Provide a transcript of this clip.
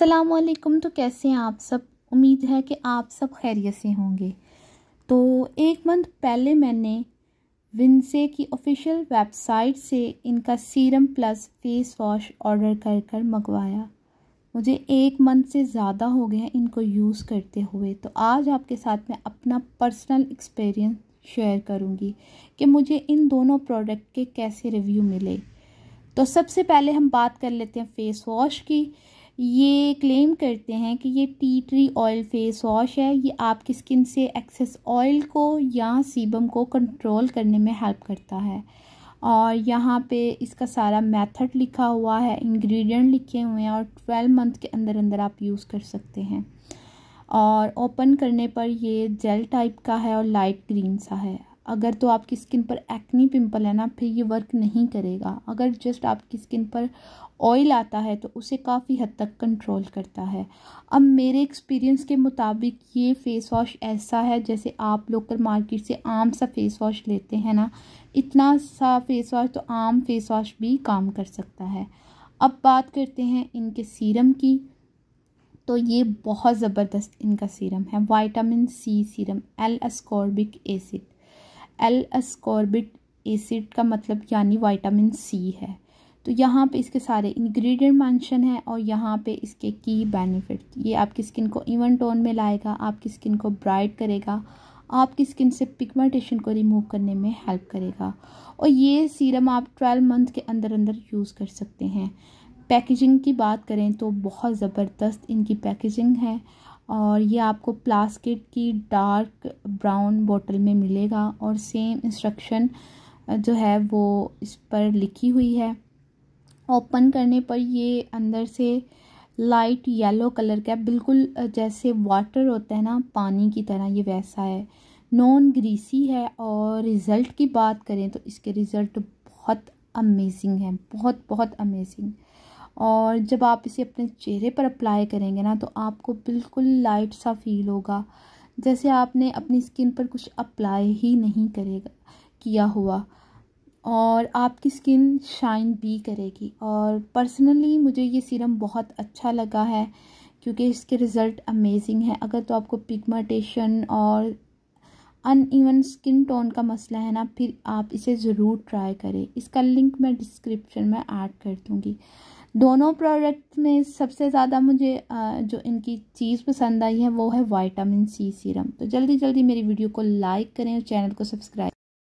सलामकुम तो कैसे हैं आप सब उम्मीद है कि आप सब खैरियत से होंगे तो एक मंथ पहले मैंने विंसे की ऑफिशियल वेबसाइट से इनका serum plus face wash order कर कर मंगवाया मुझे एक मंथ से ज़्यादा हो गया इनको यूज़ करते हुए तो आज आपके साथ मैं अपना पर्सनल एक्सपीरियंस शेयर करूँगी कि मुझे इन दोनों प्रोडक्ट के कैसे रिव्यू मिले तो सबसे पहले हम बात कर लेते हैं फेस वॉश की ये क्लेम करते हैं कि ये tea tree oil face wash है ये आपकी स्किन से एक्सेस ऑयल को या सीबम को कंट्रोल करने में हेल्प करता है और यहाँ पे इसका सारा मेथड लिखा हुआ है इंग्रेडिएंट लिखे हुए हैं और ट्वेल्व मंथ के अंदर अंदर आप यूज़ कर सकते हैं और ओपन करने पर ये जेल टाइप का है और लाइट ग्रीन सा है अगर तो आपकी स्किन पर एक्नी पिंपल है ना फिर ये वर्क नहीं करेगा अगर जस्ट आपकी स्किन पर ऑयल आता है तो उसे काफ़ी हद तक कंट्रोल करता है अब मेरे एक्सपीरियंस के मुताबिक ये फ़ेस वॉश ऐसा है जैसे आप लोकल मार्केट से आम सा फ़ेस वॉश लेते हैं ना इतना सा फ़ेस वॉश तो आम फ़ेस वॉश भी काम कर सकता है अब बात करते हैं इनके सीरम की तो ये बहुत ज़बरदस्त इनका सीरम है vitamin C serum L ascorbic acid L ascorbic acid का मतलब यानी वाइटामिन सी है तो यहाँ पे इसके सारे इंग्रेडिएंट मेंशन है और यहाँ पे इसके की बेनिफिट ये आपकी स्किन को इवन टोन में लाएगा आपकी स्किन को ब्राइट करेगा आपकी स्किन से पिगमेंटेशन को रिमूव करने में हेल्प करेगा और ये सीरम आप ट्वेल्व मंथ के अंदर अंदर यूज़ कर सकते हैं पैकेजिंग की बात करें तो बहुत ज़बरदस्त इनकी पैकेजिंग है और ये आपको प्लास्टिक की डार्क ब्राउन बॉटल में मिलेगा और सेम इंस्ट्रक्शन जो है वो इस पर लिखी हुई है ओपन करने पर ये अंदर से लाइट येलो कलर का बिल्कुल जैसे वाटर होता है ना पानी की तरह ये वैसा है नॉन ग्रीसी है और रिज़ल्ट की बात करें तो इसके रिज़ल्ट बहुत अमेजिंग है बहुत बहुत अमेजिंग और जब आप इसे अपने चेहरे पर अप्लाई करेंगे ना तो आपको बिल्कुल लाइट सा फील होगा जैसे आपने अपनी स्किन पर कुछ अप्लाई ही नहीं करेगा किया हुआ और आपकी स्किन शाइन भी करेगी और पर्सनली मुझे ये सीरम बहुत अच्छा लगा है क्योंकि इसके रिज़ल्ट अमेजिंग है अगर तो आपको पिगमेंटेशन और अनइवन स्किन टोन का मसला है ना फिर आप इसे ज़रूर ट्राई करें इसका लिंक मैं डिस्क्रिप्शन में ऐड कर दूँगी दोनों प्रोडक्ट में सबसे ज़्यादा मुझे जो इनकी चीज़ पसंद आई है वो है वाइटामिन सी सीरम तो जल्दी जल्दी मेरी वीडियो को लाइक करें और चैनल को सब्सक्राइब